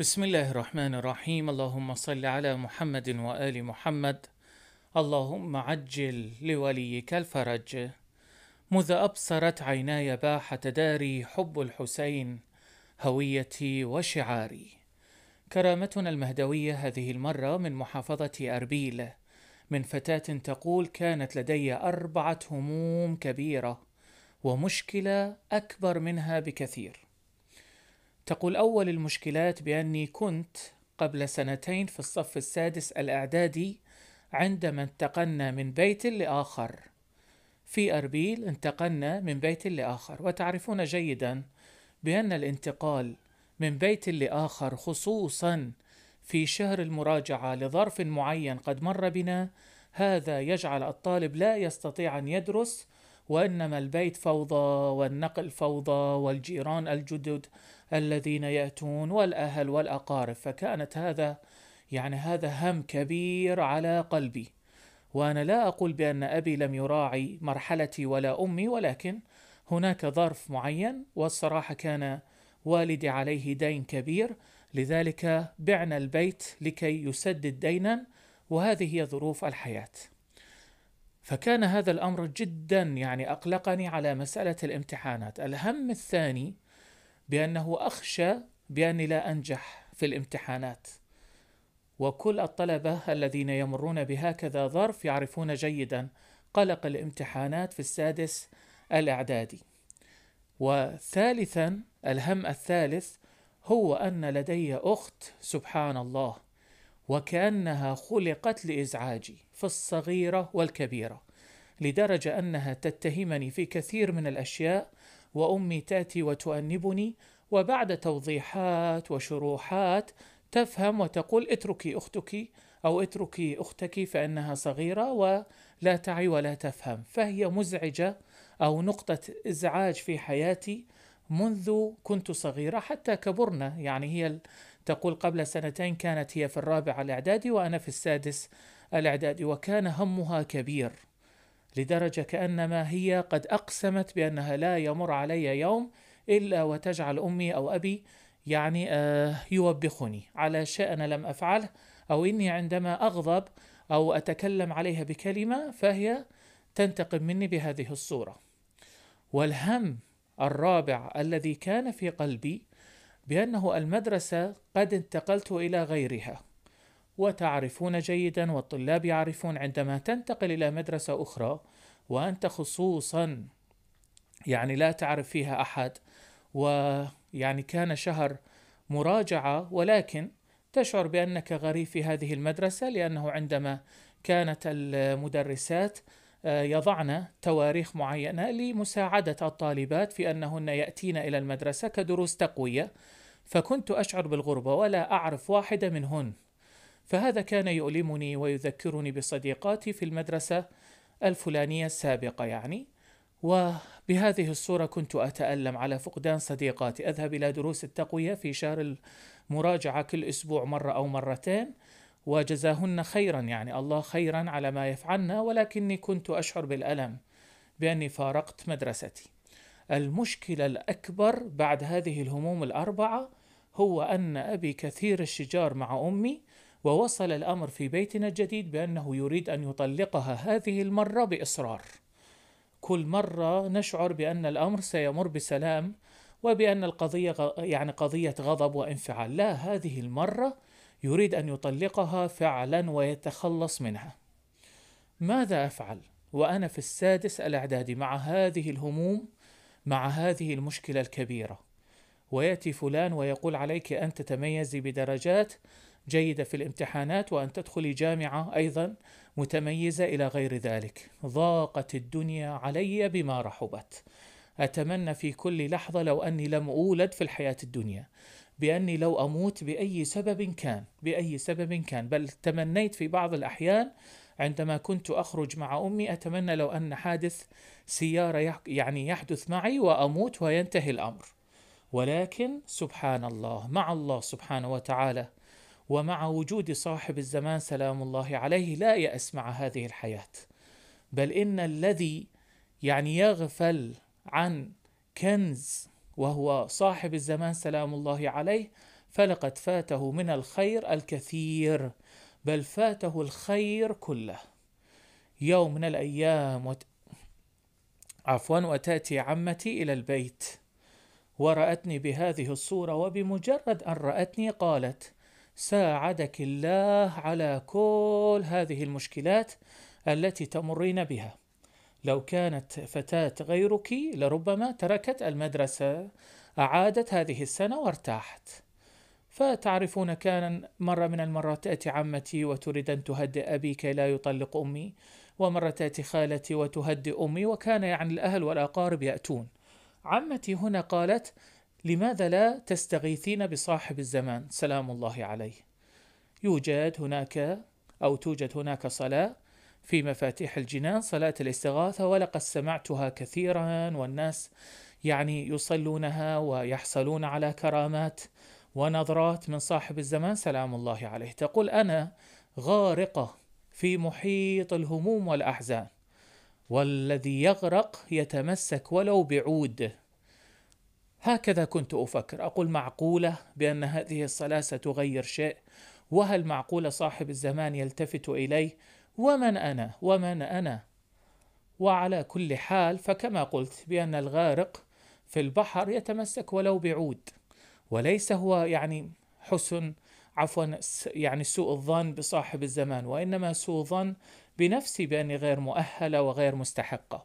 بسم الله الرحمن الرحيم اللهم صل على محمد وآل محمد اللهم عجل لوليك الفرج مذ أبصرت عيناي باح تداري حب الحسين هويتي وشعاري كرامتنا المهدوية هذه المرة من محافظة أربيل من فتاة تقول كانت لدي أربعة هموم كبيرة ومشكلة أكبر منها بكثير تقول أول المشكلات بأني كنت قبل سنتين في الصف السادس الإعدادي عندما انتقلنا من بيت لآخر في أربيل انتقلنا من بيت لآخر وتعرفون جيدا بأن الانتقال من بيت لآخر خصوصا في شهر المراجعة لظرف معين قد مر بنا هذا يجعل الطالب لا يستطيع أن يدرس وإنما البيت فوضى والنقل فوضى والجيران الجدد الذين يأتون والأهل والأقارب فكانت هذا يعني هذا هم كبير على قلبي وأنا لا أقول بأن أبي لم يراعي مرحلتي ولا أمي ولكن هناك ظرف معين والصراحة كان والدي عليه دين كبير لذلك بعنا البيت لكي يسدد دينا وهذه هي ظروف الحياه فكان هذا الامر جدا يعني اقلقني على مساله الامتحانات، الهم الثاني بانه اخشى باني لا انجح في الامتحانات. وكل الطلبه الذين يمرون بهكذا ظرف يعرفون جيدا قلق الامتحانات في السادس الاعدادي. وثالثا الهم الثالث هو ان لدي اخت سبحان الله وكانها خلقت لازعاجي في الصغيره والكبيره لدرجه انها تتهمني في كثير من الاشياء وامي تاتي وتؤنبني وبعد توضيحات وشروحات تفهم وتقول اتركي اختك او اتركي اختك فانها صغيره ولا تعي ولا تفهم فهي مزعجه او نقطه ازعاج في حياتي منذ كنت صغيره حتى كبرنا يعني هي تقول قبل سنتين كانت هي في الرابع الإعدادي وأنا في السادس الإعدادي وكان همها كبير لدرجة كأنما هي قد أقسمت بأنها لا يمر علي يوم إلا وتجعل أمي أو أبي يعني آه، يوبخني على شيء أنا لم أفعله أو إني عندما أغضب أو أتكلم عليها بكلمة فهي تنتقم مني بهذه الصورة والهم الرابع الذي كان في قلبي بأنه المدرسة قد انتقلت إلى غيرها وتعرفون جيدا والطلاب يعرفون عندما تنتقل إلى مدرسة أخرى وأنت خصوصا يعني لا تعرف فيها أحد ويعني كان شهر مراجعة ولكن تشعر بأنك غريب في هذه المدرسة لأنه عندما كانت المدرسات آه، يضعن تواريخ معينة لمساعدة الطالبات في أنهن يأتين إلى المدرسة كدروس تقوية فكنت أشعر بالغربة ولا أعرف واحدة منهن فهذا كان يؤلمني ويذكرني بصديقاتي في المدرسة الفلانية السابقة يعني وبهذه الصورة كنت أتألم على فقدان صديقاتي أذهب إلى دروس التقوية في شهر المراجعة كل أسبوع مرة أو مرتين وجزاهن خيرا يعني الله خيرا على ما يفعلن ولكني كنت أشعر بالألم بأني فارقت مدرستي المشكلة الأكبر بعد هذه الهموم الأربعة هو أن أبي كثير الشجار مع أمي ووصل الأمر في بيتنا الجديد بأنه يريد أن يطلقها هذه المرة بإصرار كل مرة نشعر بأن الأمر سيمر بسلام وبأن القضية يعني قضية غضب وانفعال لا هذه المرة يريد أن يطلقها فعلا ويتخلص منها ماذا أفعل وأنا في السادس الإعدادي مع هذه الهموم مع هذه المشكلة الكبيرة ويأتي فلان ويقول عليك أن تتميزي بدرجات جيدة في الامتحانات وأن تدخلي جامعة أيضا متميزة إلى غير ذلك ضاقت الدنيا علي بما رحبت أتمنى في كل لحظة لو أني لم أولد في الحياة الدنيا بأني لو أموت بأي سبب كان بأي سبب كان بل تمنيت في بعض الأحيان عندما كنت أخرج مع أمي أتمنى لو أن حادث سيارة يعني يحدث معي وأموت وينتهي الأمر ولكن سبحان الله مع الله سبحانه وتعالى ومع وجود صاحب الزمان سلام الله عليه لا يأس مع هذه الحياة بل إن الذي يعني يغفل عن كنز وهو صاحب الزمان سلام الله عليه فلقد فاته من الخير الكثير بل فاته الخير كله يوم من الأيام وت... عفوا وتأتي عمتي إلى البيت ورأتني بهذه الصورة وبمجرد أن رأتني قالت ساعدك الله على كل هذه المشكلات التي تمرين بها لو كانت فتاة غيرك لربما تركت المدرسة أعادت هذه السنة وارتاحت فتعرفون كان مرة من المرات تأتي عمتي وتريد أن تهدئ أبي كي لا يطلق أمي ومرة تأتي خالتي وتهدئ أمي وكان يعني الأهل والأقارب يأتون عمتي هنا قالت لماذا لا تستغيثين بصاحب الزمان سلام الله عليه يوجد هناك أو توجد هناك صلاة في مفاتيح الجنان صلاة الاستغاثة ولقد سمعتها كثيرا والناس يعني يصلونها ويحصلون على كرامات ونظرات من صاحب الزمان سلام الله عليه تقول أنا غارقة في محيط الهموم والأحزان والذي يغرق يتمسك ولو بعود هكذا كنت افكر اقول معقوله بان هذه الصلاه ستغير شيء وهل معقول صاحب الزمان يلتفت الي ومن انا ومن انا وعلى كل حال فكما قلت بان الغارق في البحر يتمسك ولو بعود وليس هو يعني حسن عفوا يعني سوء الظن بصاحب الزمان وإنما سوء ظن بنفسي بأني غير مؤهلة وغير مستحقة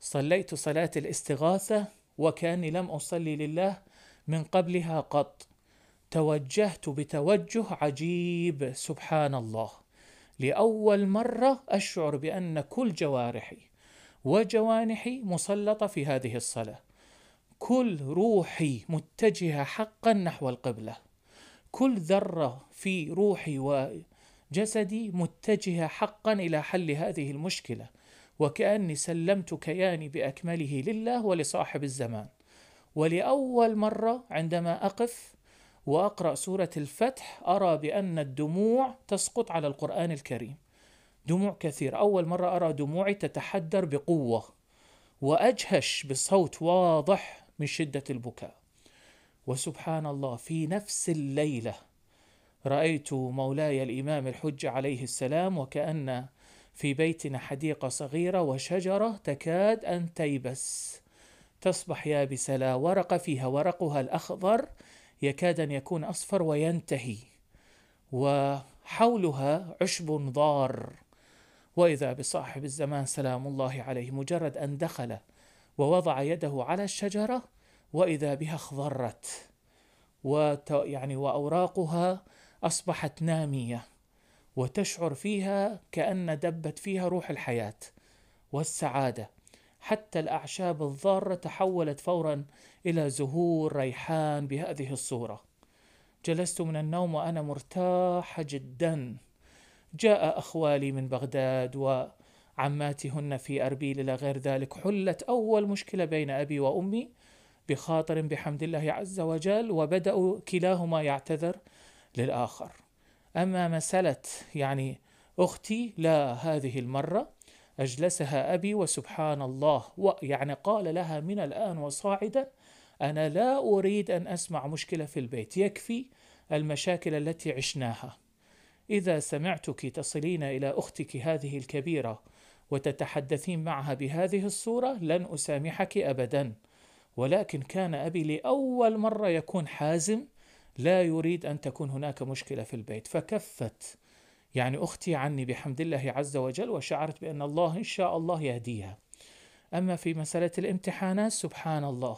صليت صلاة الاستغاثة وكأني لم أصلي لله من قبلها قط توجهت بتوجه عجيب سبحان الله لأول مرة أشعر بأن كل جوارحي وجوانحي مسلطة في هذه الصلاة كل روحي متجهة حقا نحو القبلة كل ذرة في روحي وجسدي متجهة حقا إلى حل هذه المشكلة وكأني سلمت كياني بأكمله لله ولصاحب الزمان ولأول مرة عندما أقف وأقرأ سورة الفتح أرى بأن الدموع تسقط على القرآن الكريم دموع كثير أول مرة أرى دموعي تتحدر بقوة وأجهش بصوت واضح من شدة البكاء وسبحان الله في نفس الليله رايت مولاي الامام الحج عليه السلام وكان في بيتنا حديقه صغيره وشجره تكاد ان تيبس تصبح يابسه لا ورق فيها ورقها الاخضر يكاد ان يكون اصفر وينتهي وحولها عشب ضار واذا بصاحب الزمان سلام الله عليه مجرد ان دخل ووضع يده على الشجره واذا بها اخضرت وت يعني واوراقها اصبحت ناميه وتشعر فيها كان دبت فيها روح الحياه والسعاده حتى الاعشاب الضاره تحولت فورا الى زهور ريحان بهذه الصوره جلست من النوم وانا مرتاحه جدا جاء اخوالي من بغداد وعماتهن في أربيل إلى غير ذلك حلت أول مشكلة بين أبي وأمي بخاطر بحمد الله عز وجل وبدأوا كلاهما يعتذر للآخر أما مسألة يعني أختي لا هذه المرة أجلسها أبي وسبحان الله يعني قال لها من الآن وصاعدا أنا لا أريد أن أسمع مشكلة في البيت يكفي المشاكل التي عشناها إذا سمعتك تصلين إلى أختك هذه الكبيرة وتتحدثين معها بهذه الصورة لن أسامحك أبدا ولكن كان أبي لأول مرة يكون حازم لا يريد أن تكون هناك مشكلة في البيت فكفت يعني أختي عني بحمد الله عز وجل وشعرت بأن الله إن شاء الله يهديها أما في مسألة الامتحانات سبحان الله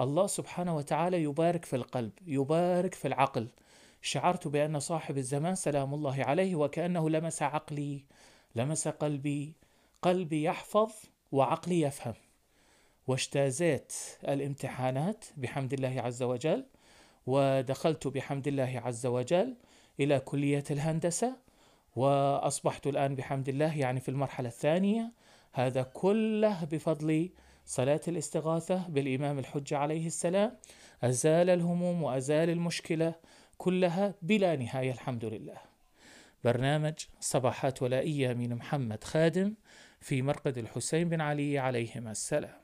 الله سبحانه وتعالى يبارك في القلب يبارك في العقل شعرت بأن صاحب الزمان سلام الله عليه وكأنه لمس عقلي لمس قلبي قلبي يحفظ وعقلي يفهم واجتازيت الامتحانات بحمد الله عز وجل ودخلت بحمد الله عز وجل إلى كلية الهندسة وأصبحت الآن بحمد الله يعني في المرحلة الثانية هذا كله بفضل صلاة الاستغاثة بالإمام الحج عليه السلام أزال الهموم وأزال المشكلة كلها بلا نهاية الحمد لله برنامج صباحات ولائية من محمد خادم في مرقد الحسين بن علي عليهما السلام